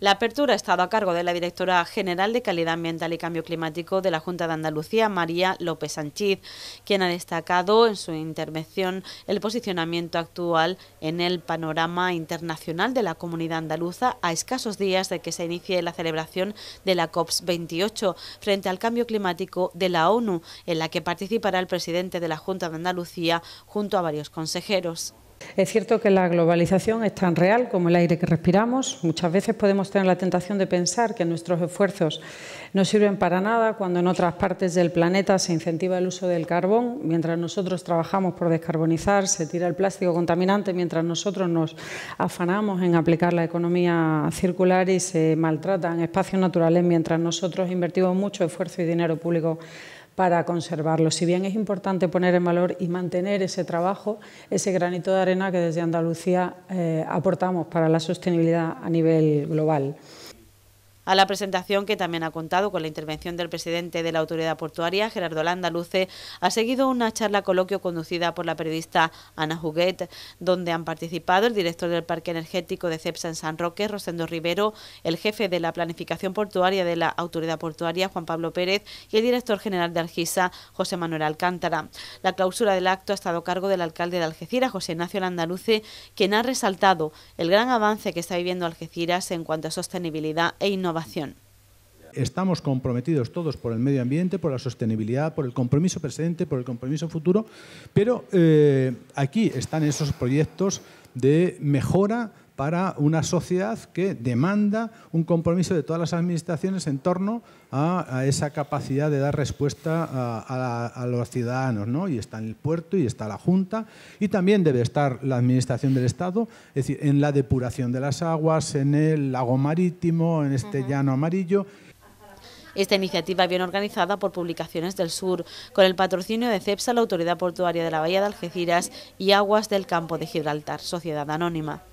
La apertura ha estado a cargo de la directora general de Calidad Ambiental y Cambio Climático de la Junta de Andalucía, María López Sánchez, quien ha destacado en su intervención el posicionamiento actual en el panorama internacional de la comunidad andaluza a escasos días de que se inicie la celebración de la COP28 frente al cambio climático de la ONU, en la que participará el presidente de la Junta de Andalucía junto a varios consejeros. Es cierto que la globalización es tan real como el aire que respiramos. Muchas veces podemos tener la tentación de pensar que nuestros esfuerzos no sirven para nada cuando en otras partes del planeta se incentiva el uso del carbón, mientras nosotros trabajamos por descarbonizar, se tira el plástico contaminante, mientras nosotros nos afanamos en aplicar la economía circular y se maltratan espacios naturales, mientras nosotros invertimos mucho esfuerzo y dinero público para conservarlo. Si bien es importante poner en valor y mantener ese trabajo, ese granito de arena que desde Andalucía eh, aportamos para la sostenibilidad a nivel global a la presentación que también ha contado con la intervención del presidente de la Autoridad Portuaria, Gerardo Landaluce, ha seguido una charla coloquio conducida por la periodista Ana Juguet, donde han participado el director del Parque Energético de CEPSA en San Roque, Rosendo Rivero, el jefe de la Planificación Portuaria de la Autoridad Portuaria, Juan Pablo Pérez, y el director general de Argisa, José Manuel Alcántara. La clausura del acto ha estado a cargo del alcalde de Algeciras, José Ignacio Landaluce, quien ha resaltado el gran avance que está viviendo Algeciras en cuanto a sostenibilidad e innovación Estamos comprometidos todos por el medio ambiente, por la sostenibilidad, por el compromiso presente, por el compromiso futuro, pero eh, aquí están esos proyectos de mejora para una sociedad que demanda un compromiso de todas las administraciones en torno a, esa capacidad de dar respuesta a, los ciudadanos. ¿no? Y está en el puerto y está la Junta y también debe estar la Administración del Estado, es decir, en la depuración de las aguas, en el lago marítimo, en este llano amarillo. Esta iniciativa viene organizada por Publicaciones del Sur, con el patrocinio de CEPSA, la Autoridad Portuaria de la Bahía de Algeciras y Aguas del Campo de Gibraltar, Sociedad Anónima.